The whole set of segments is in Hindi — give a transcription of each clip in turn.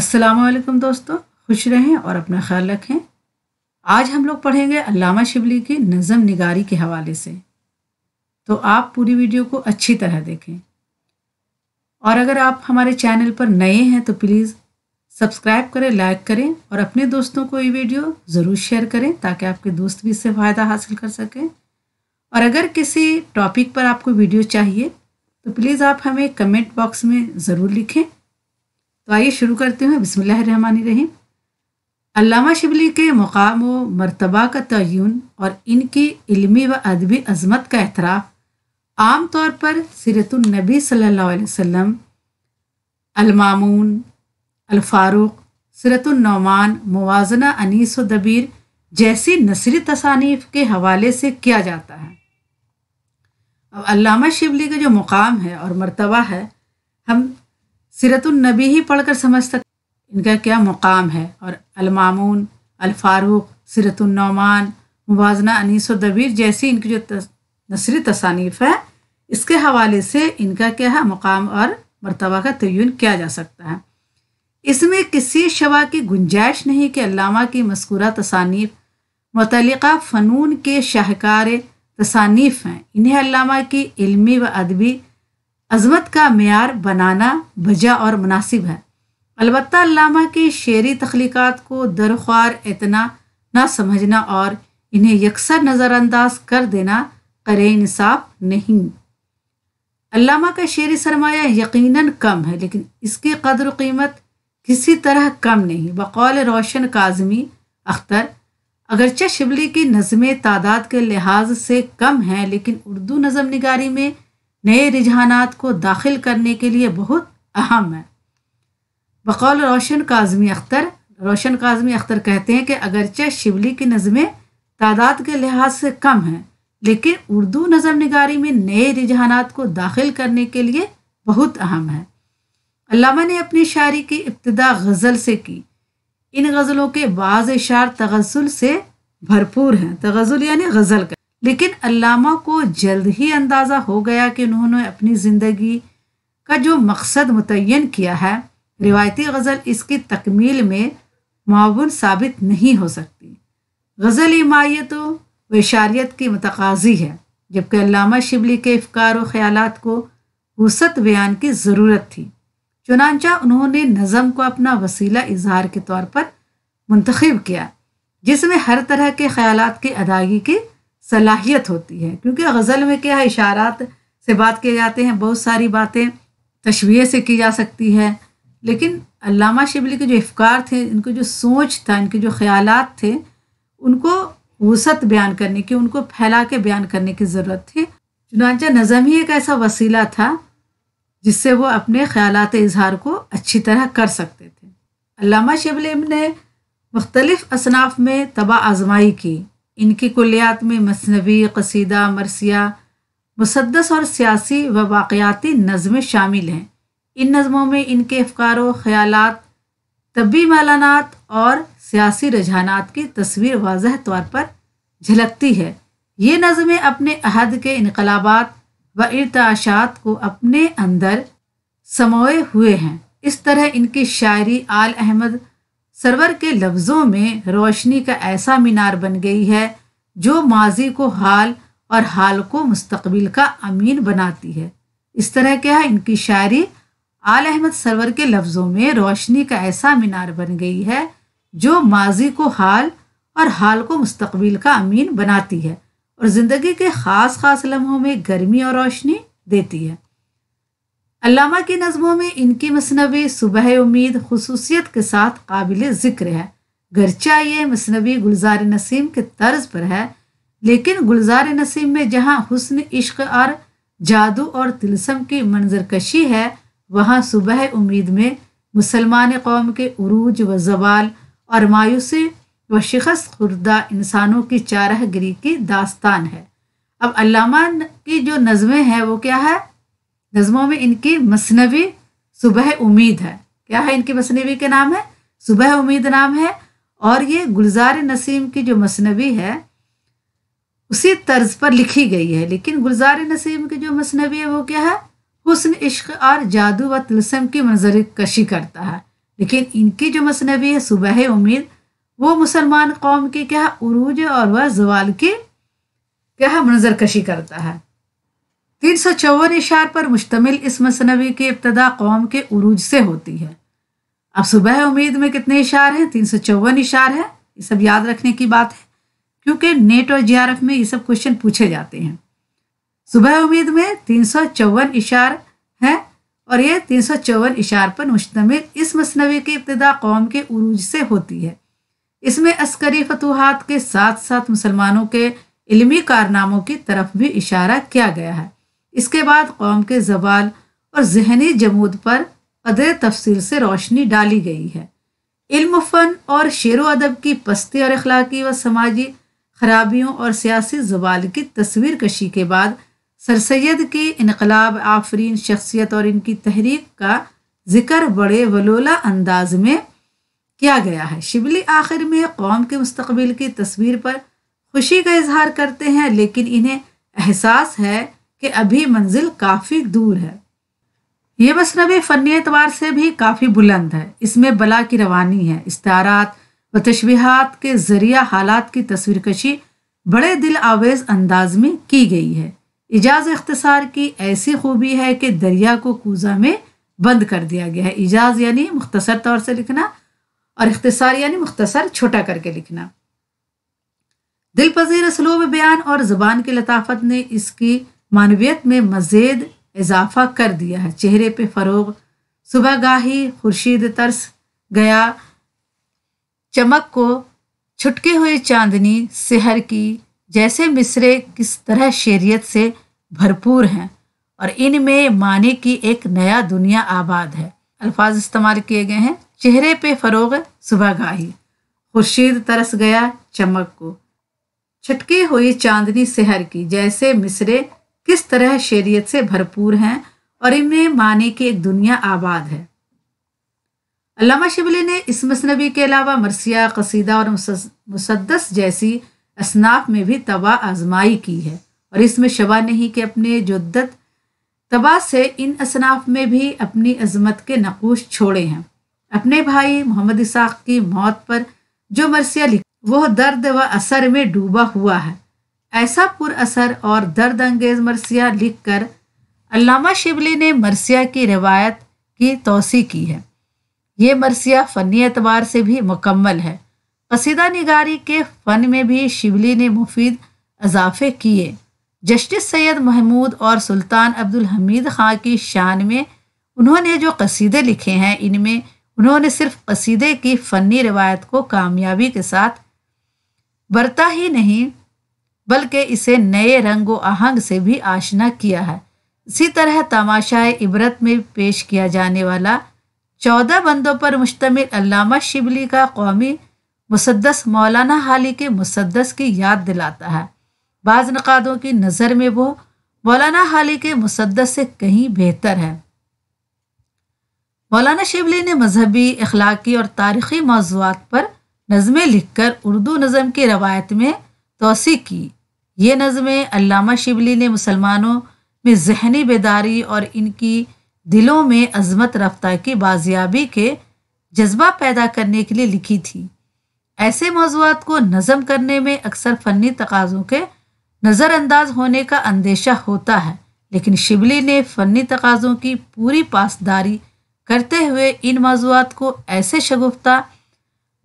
असलकम दोस्तों खुश रहें और अपना ख्याल रखें आज हम लोग पढ़ेंगे अल्लामा शिबली की नज़म निगारी के हवाले से तो आप पूरी वीडियो को अच्छी तरह देखें और अगर आप हमारे चैनल पर नए हैं तो प्लीज़ सब्सक्राइब करें लाइक करें और अपने दोस्तों को ये वीडियो ज़रूर शेयर करें ताकि आपके दोस्त भी इससे फ़ायदा हासिल कर सकें और अगर किसी टॉपिक पर आपको वीडियो चाहिए तो प्लीज़ आप हमें कमेंट बॉक्स में ज़रूर लिखें तो आइए शुरू करते हैं बिसमीम अलामा शिबली के मकाम व मरतबा का तयन और इनकी इलमी व अदबी अजमत का एतराफ़ आम तौर पर सरतुलनबी सल्लाम अलमामून अलफारूक सीरतुलनौमान मुवाजना अनीस व दबीर जैसी नसरी तसानीफ के हवाले से किया जाता है अब अलामा शिबली का जो मुकाम है और मरतबा है हम सीरतुलनबी ही पढ़कर समझ सकते इनका क्या मुकाम है और अलमामून अलफारूक सीरतुलनौमान मुबाजना अनीस दबीर जैसी इनकी जो तस, नसरी तसानीफ़ है इसके हवाले से इनका क्या है मुकाम और मरतबा का तयन किया जा सकता है इसमें किसी शवा की गुंजाइश नहीं कि अलामा की मस्कूरा तसानीफ मुतल फ़नून के शाहकार तसानीफ़ हैं इन्हें अलामा की इल्मी व अदबी अजमत का मैार बनाना बजा और मुनासिब है अलबत् की के शेरी तख्लीक़ात को दरख्वार इतना ना समझना और इन्हें यकसर नज़रअंदाज कर देना करे इंसाफ नहीं अलामा का शेरी सरमाया यकीनन कम है लेकिन इसकी कदर कीमत किसी तरह कम नहीं बकौल रोशन काजमी अख्तर अगरचे शिबली की नज़में तादाद के लिहाज से कम हैं लेकिन उर्दू नज़म नगारी में नए रुझानात को दाखिल करने के लिए बहुत अहम है बकौल रोशन काजमी अख्तर रोशन काजमी अख्तर कहते हैं कि अगरचे शिवली की नज़में तादाद के लिहाज से कम हैं लेकिन उर्दू नज़म नगारी में नए रुझानात को दाखिल करने के लिए बहुत अहम है अलामा ने अपनी शायरी की इब्तदा गज़ल से की इन गज़लों के बाज़ शार तगज़ुल से भरपूर हैं तगज़ुल यानी गज़ल का लेकिन अल्लामा को जल्द ही अंदाज़ा हो गया कि उन्होंने अपनी ज़िंदगी का जो मकसद मुतन किया है रिवायती गज़ल इसकी तकमील में माउन साबित नहीं हो सकती गज़ल इमायत व तो इशारियत की मतकाजी है जबकि अल्लामा शिबली के अफकार व ख़्याल को वसत बयान की ज़रूरत थी चुनानचा उन्होंने नज़म को अपना वसीला इजहार के तौर पर मंतखब किया जिसमें हर तरह के ख्याल की अदायगी की सलाहियत होती है क्योंकि गज़ल में क्या है इशारात से बात किए जाते हैं बहुत सारी बातें तशवीर से की जा सकती है लेकिन अल्लामा शिबली के जो अफकार थे इनके जो सोच था इनके जो ख्याल थे उनको वसत बयान करने की उनको फैला के बयान करने की ज़रूरत थी चुनाचा नज़म ही एक ऐसा वसीला था जिससे वो अपने ख्याल इजहार को अच्छी तरह कर सकते थे अल्लामा शिबली ने मुख्तलिफ़ असनाफ में तबाह आजमाई की इनकी कुलियात में मसनवी कसीदा मरसिया मुसदस और सियासी व वाक़ाती नज़में शामिल हैं इन नज़मों में इनके अफकार ख्याल तबी मालानात और सियासी रुझाना की तस्वीर वाज तौर पर झलकती है ये नज़में अपने अहद के इनकलाबात व इर्ताशात को अपने अंदर समोए हुए हैं इस तरह इनकी शायरी आल अहमद सरवर के लफ्ज़ों में रोशनी का ऐसा मीनार बन गई है जो माजी को हाल और हाल को मुस्तबिल का अमीन बनाती है इस तरह क्या है इनकी शायरी आल अहमद सरवर के लफ्ज़ों में रोशनी का ऐसा मीनार बन गई है जो माजी को हाल और हाल को मुस्तबिल का अमीन बनाती है और ज़िंदगी के ख़ास ख़ास लम्हों में गर्मी और रोशनी देती है अलामा की नज़मों में इनकी मसनवी सुबह उम्मीद खसूसियत के साथ काबिल ज़िक्र है गरचा ये मसनवी गुलजार नसीम के तर्ज पर है लेकिन गुलजार नसीम में जहाँ हसन इश्क और जादू और तिलसम की मंजरकशी है वहाँ सुबह उम्मीद में मुसलमान कौम के उरूज व जवाल और मायूसी व शिकस्त खुर्दा इंसानों की चारह गिरी की दास्तान है अब अलामा की जो नज़में हैं वो क्या है नज़मों में इनकी मसनवी सुबह उम्मीद है क्या है इनकी मसनवी के नाम है सुबह उम्मीद नाम है और ये गुलजार नसीम की जो मसनवी है उसी तर्ज पर लिखी गई है लेकिन गुलजार नसीम की जो मसनवी है वो क्या है हुसन इश्क और जादू व तलसम की मंजर कशी करता है लेकिन इनकी जो मसनवी है सुबह उम्मीद वो मुसलमान कौम के क्या उरूज और वह जवाल की क्या मंजर कशी करता है तीन सौ चौवन इशार पर मुश्तमिल इस मसनवी की इब्तदा कौम के उरूज से होती है अब सुबह उम्मीद में कितने इशार हैं तीन सौ चौवन इशार है ये सब याद रखने की बात है क्योंकि नेट और एफ में ये सब क्वेश्चन पूछे जाते हैं सुबह उम्मीद में तीन सौ चौवन इशार हैं और ये तीन सौ चौवन इशार पर मुश्तमिल इस मसनवी की इब्तदा कौम के उरूज से होती है इसमें अस्करी फतूहत के साथ साथ मुसलमानों के इलमी कारनामों की तरफ भी इशारा किया गया है इसके बाद कौम के जवाल और जहनी जमूद पर अदर तफसील से रोशनी डाली गई है इल्म फ़न और शेर अदब की पस्ती और अखलाकी व समाजी खराबियों और सियासी जवाल की तस्वीर कशी के बाद सर सैद के इनकलाब आफरीन शख्सियत और इनकी तहरीक का जिक्र बड़े वलोला अंदाज में किया गया है शिबली आखिर में कौम के मुस्तबिल की तस्वीर पर खुशी का इजहार करते हैं लेकिन इन्हें एहसास है कि अभी मंजिल काफ़ी दूर है ये मसनवे फ़नी एतवार से भी काफ़ी बुलंद है इसमें बला की रवानी है इस्तारात व तशबीहात के ज़रिया हालात की तस्वीर कशी बड़े दिल आवेज़ अंदाज में की गई है इजाज अख्तसार की ऐसी खूबी है कि दरिया को कूजा में बंद कर दिया गया है इजाज यानी मुख्तसर तौर से लिखना और अख्तसार यानी मुख्तसर छोटा करके लिखना दिल पजीर स्लूब बयान और ज़बान की लताफत ने इसकी मानवियत में मज़ीद इजाफा कर दिया है चेहरे पे फ़रोग सुबह गाही खुर्शीद तरस गया चमक को छुटके हुए चांदनी शहर की जैसे मिसरे किस तरह शेरियत से भरपूर हैं और इनमें माने की एक नया दुनिया आबाद है अल्फाज इस्तेमाल किए गए हैं चेहरे पे फरोग सुबह गाही खुर्शीद तरस गया चमक को छटके हुई चांदनी सहर की जैसे मिसरे किस तरह शेरियत से भरपूर हैं और इनमें माने की एक दुनिया आबाद है अलामा शिबली ने इस मसनबी के अलावा मरसिया कसीदा और मुसदस जैसी असनाफ में भी तबाह आजमाई की है और इसमें शबा नहीं कि अपने जुद्दत तबा से इन असनाफ में भी अपनी अजमत के नकूश छोड़े हैं अपने भाई मोहम्मद इसाक की मौत पर जो मरसिया लिख वह दर्द व असर में डूबा हुआ है ऐसा पुरअसर और दर्द अंगेज मरसिया लिख कर अलामा शिबली ने मरसिया की रवायत की तोसी की है ये मरसिया फ़नी एतबार से भी मुकम्मल है कसीदा निगारी के फ़न में भी शिबली ने मुफीद इजाफे किए जस्टिस सैयद महमूद और सुल्तान अब्दुल हमीद खां की शान में उन्होंने जो कसीदे लिखे हैं इनमें उन्होंने सिर्फ कसीदे की फ़नी रवायत को कामयाबी के साथ बरता ही नहीं बल्कि इसे नए रंग व आहंग से भी आशना किया है इसी तरह तमाशाए इबरत में पेश किया जाने वाला चौदह बंदों पर मुश्तमिल अल्लामा शिबली का कौमी मुसदस मौलाना हाली के मुसदस की याद दिलाता है बाज़ नक़ादों की नज़र में वो मौलाना हाली के मुसदस से कहीं बेहतर है मौलाना शिबली ने मजहबी अखलाकी और तारीख़ी मौजूद पर नज़में लिखकर उर्दू नज़म की रवायत में तोसी की ये नज़में अलामा शिबली ने मुसलमानों में जहनी बेदारी और इनकी दिलों में अजमत रफ़्तार की बाजियाबी के जज्बा पैदा करने के लिए लिखी थी ऐसे मौजूद को नज़म करने में अक्सर फ़नी तकाज़ों के नज़रअंदाज होने का अंदेशा होता है लेकिन शिबली ने फ़नी तकाज़ों की पूरी पासदारी करते हुए इन मौजूद को ऐसे शगुफ्ता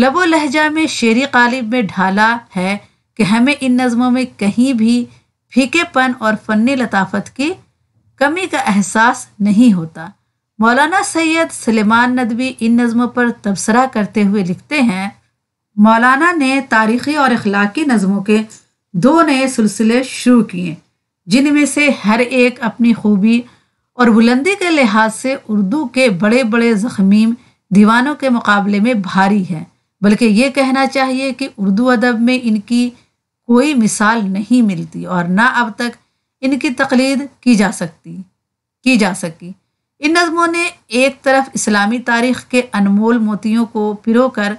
लबो लहजा में शेरी कालिब में ढाला है कि हमें इन नज़मों में कहीं भी फीकेपन और फ़नी लताफत की कमी का एहसास नहीं होता मौलाना सैयद सलेमान नदवी इन नज़मों पर तबसरा करते हुए लिखते हैं मौलाना ने तारीख़ी और अखलाकी नज़मों के दो नए सिलसिले शुरू किए जिनमें से हर एक अपनी खूबी और बुलंदी के लिहाज से उर्दू के बड़े बड़े जख्मीम दीवानों के मुकाबले में भारी है बल्कि ये कहना चाहिए कि उर्दू अदब में इनकी कोई मिसाल नहीं मिलती और ना अब तक इनकी तकलीद की जा सकती की जा सकी इन नज़मों ने एक तरफ इस्लामी तारीख़ के अनमोल मोतियों को पिरो कर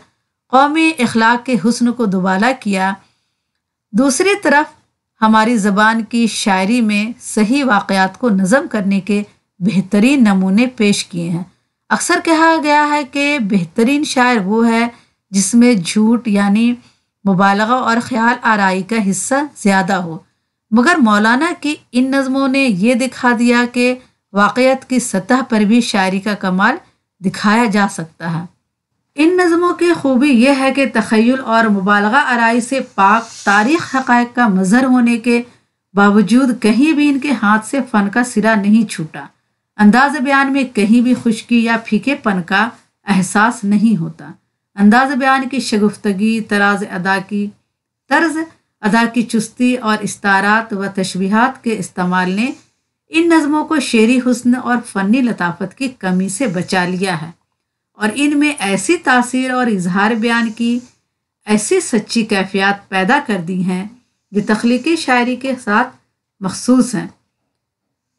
कौमी अखलाक के हसन को दुबाला किया दूसरी तरफ हमारी ज़बान की शायरी में सही वाक़ात को नज़म करने के बेहतरीन नमूने पेश किए हैं अक्सर कहा गया है कि बेहतरीन शायर वो है जिसमें झूठ यानी मुबालगा और ख्याल आरई का हिस्सा ज़्यादा हो मगर मौलाना की इन नज़मों ने यह दिखा दिया कि वाक़त की सतह पर भी शायरी का कमाल दिखाया जा सकता है इन नज़मों की खूबी यह है कि तखयल और मुबालगा आरई से पाक तारीख हक़ का मज़हर होने के बावजूद कहीं भी इनके हाथ से फ़न का सिरा नहीं छूटा अंदाज बयान में कहीं भी खुशकी या फीकेपन का एहसास नहीं होता अंदाज बयान की शगुफ्तगी तराज अदा की तर्ज अदा की चुस्ती और इस्तारात व तशबीहात के इस्तेमाल ने इन नज़मों को शेरी हुस्न और फ़नी लताफत की कमी से बचा लिया है और इनमें ऐसी तासीर और इजहार बयान की ऐसी सच्ची कैफियत पैदा कर दी हैं जो तख्लीकी शायरी के साथ मखसूस हैं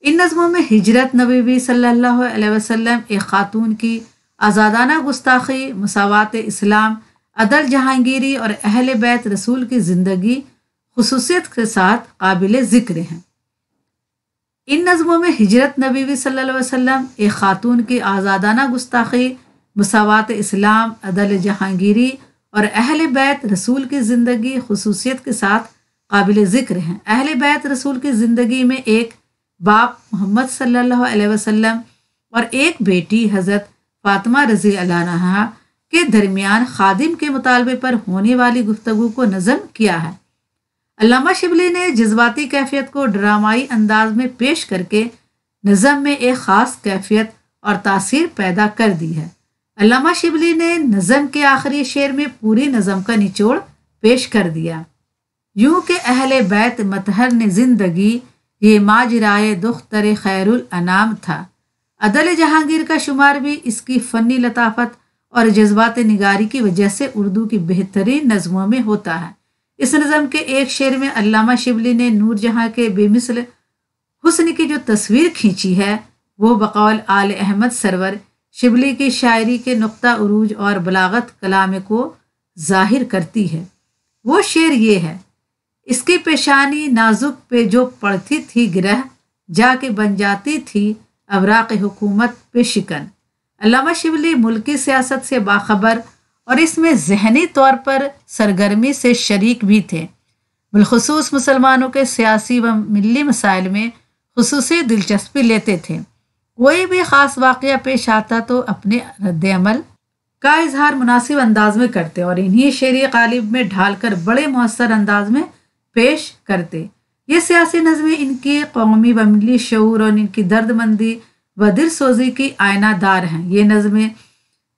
इन नज़मों में हिजरत नबी सल्लल्लाहु अलैहि वसल्लम एक ख़ातून की आज़ादाना गुस्ताखी मसावत इस्लाम अदल जहांगीरी और अहल बैत रसूल की ज़िंदगी खसूसियत के साथ काबिल ज़िक्र हैं इन नज़मों में हिजरत नबीवी सल्लल्लाहु अलैहि वसल्लम एक ख़ातून की आज़ादाना गुस्ताखी मसावत इस्लाम अदल जहांगीरी और अहल बैत रसूल की ज़िंदगी खसूसियत के साथ काबिल ज़िक्र हैं अहल बैत रसूल की ज़िंदगी में एक बाप मोहम्मद सल्ला वसम और एक बेटी हज़रत फातमा रजी अलाना के दरमियान खादिम के मुतालबे पर होने वाली गुफ्तु को नज़म किया है अलामा शिबली ने जज्बाती कैफियत को ड्रामाई अंदाज में पेश करके नज़म में एक ख़ास कैफियत और तासीर पैदा कर दी है अलामा शिबली ने नज़म के आखिरी शेर में पूरी नज़म का निचोड़ पेश कर दिया यूं के अहल बैत मतहर ने ज़िंदगी ये माजराए दुख खैरुल अनाम था अदल जहांगीर का शुमार भी इसकी फ़नी लताफत और जज्बात निगारी की वजह से उर्दू की बेहतरीन नज़मों में होता है इस नज़म के एक शेर में अलामा शिबली ने नूर जहाँ के बेमिसल हुसन की जो तस्वीर खींची है वो बकौल आल अहमद सरवर शिबली की शायरी के नुकता अरूज और बलागत कलाम को जाहिर करती है वो शेर ये है इसकी पेशानी नाजुक पे जो पड़ती थी ग्रह जाके बन जाती थी अवराक हुकूमत पे शिकन अलामा मुल्की सियासत से बाखबर और इसमें जहनी तौर पर सरगर्मी से शरीक भी थे बिलखसूस मुसलमानों के सियासी व मिली मसाइल में खसूस दिलचस्पी लेते थे कोई भी ख़ास वाक़ पेश आता तो अपने रद्दमल का इजहार मुनासिब अंदाज में करते और इन्हीं शेरी गालिब में ढालकर बड़े मौसर अंदाज में पेश करते ये सियासी नज़में इनके कौमी व मिली शूर और इनकी दर्दमंदी व दिल सोजी की आयनादार हैं ये नज़में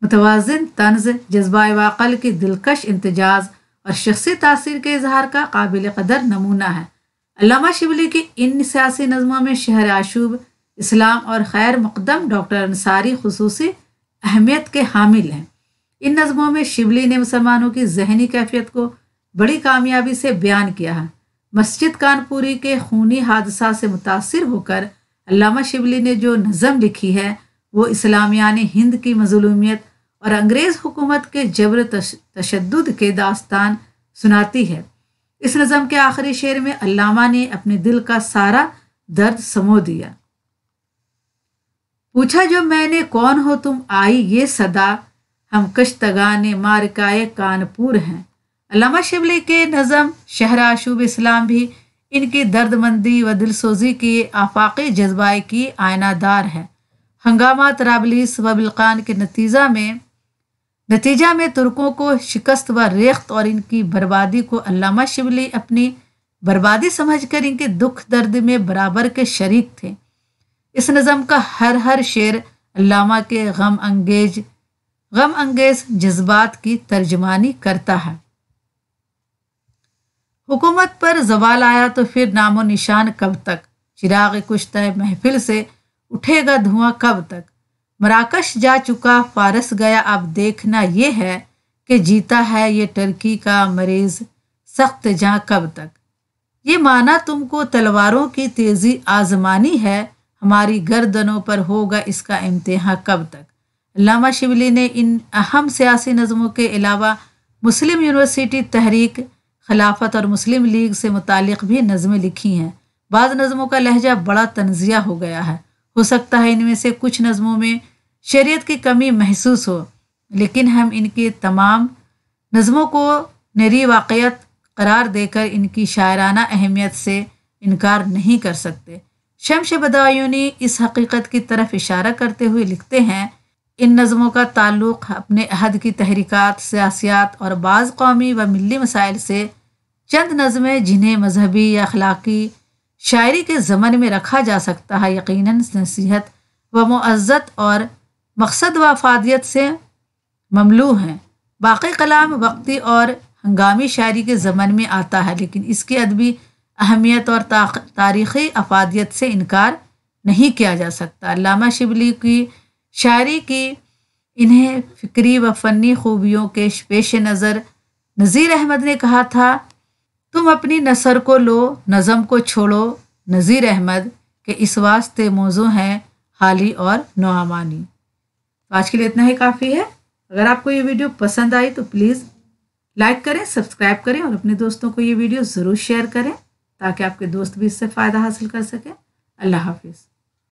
मुतवाजन तंज जज्बा वाकल की दिलकश इंतजाज और शख्सी तासीर के इजहार का काबिल कदर नमूना है अलामा शिबली की इन सियासी नज़मों में शहर आशूब इस्लाम और खैर मुकदम डॉक्टर अंसारी खसूस अहमियत के हामिल हैं इन नज़मों में शिबली ने मुसलमानों की जहनी कैफियत को बड़ी कामयाबी से बयान किया है मस्जिद कानपुरी के खूनी हादसा से मुतासर होकर अलामा शिवली ने जो नज़म लिखी है वो इस्लामियान हिंद की मजलूमियत और अंग्रेज़ हुकूमत के जबर तशद के दास्तान सुनाती है इस नज़म के आखिरी शेर में अलामा ने अपने दिल का सारा दर्द समो दिया पूछा जो मैंने कौन हो तुम आई ये सदा हम ने मारकाए कानपुर हैं अलामा शिबली के नज़म शहरा शुब इस्लाम भी इनकी दर्दमंदी व दिलसोजी के आफाक़ी जज्बाए की आयनादार है हंगामा तराबलीस व बिलकान के नतीजा में नतीजा में तुर्कों को शिकस्त व रेख्त और इनकी बर्बादी को अलामा शिबली अपनी बर्बादी समझकर इनके दुख दर्द में बराबर के शरीक थे इस नज़म का हर हर शेर अलामा के गम अंगेज गम अंगेज जज्बात की तर्जमानी करता है हुकूमत पर जवाल आया तो फिर नामो निशान कब तक चिराग कुश्त महफिल से उठेगा धुआं कब तक मराकश जा चुका फारस गया अब देखना यह है कि जीता है ये टर्की का मरीज सख्त जहाँ कब तक ये माना तुमको तलवारों की तेज़ी आजमानी है हमारी गर्दनों पर होगा इसका इम्तहा कब तक लामा शिवली ने इन अहम सियासी नज़मों के अलावा मुस्लिम यूनिवर्सिटी तहरीक खिलाफत और मुस्लिम लीग से मुतक भी नज़में लिखी हैं बाद नज़मों का लहजा बड़ा तनज़िया हो गया है हो सकता है इनमें से कुछ नज़मों में शरीत की कमी महसूस हो लेकिन हम इनके तमाम नज़मों को नरी वाक़त करार देकर इनकी शायराना अहमियत से इनकार नहीं कर सकते शमश बदायूनी इस हकीकत की तरफ इशारा करते हुए लिखते हैं इन नज़मों का ताल्लुक अपने अहद की तहरीक सियासियात और बाज़ कौमी व मिली मसाइल से चंद नज़में जिन्हें मजहबी या अखलाकी शायरी के ज़मन में रखा जा सकता है यकीन नसीहत व मुआज़त और मकसद व अफादियत से ममलू हैं बाकी कलाम वक्ती और हंगामी शायरी के ज़मन में आता है लेकिन इसकी अदबी अहमियत और तारीख़ी अफादियत से इनकार नहीं किया जा सकता लामा शिबली की शायरी की इन्हें फ़िक्री व फ़नी खूबियों के पेश नज़र नज़ीर अहमद ने कहा था तुम अपनी नसर को लो नज़म को छोड़ो नज़ीर अहमद के इस वास्ते मौजू हैं हाली और नोआमानी तो आज के लिए इतना ही काफ़ी है अगर आपको ये वीडियो पसंद आई तो प्लीज़ लाइक करें सब्सक्राइब करें और अपने दोस्तों को ये वीडियो ज़रूर शेयर करें ताकि आपके दोस्त भी इससे फ़ायदा हासिल कर सकें अल्लाह हाफिज़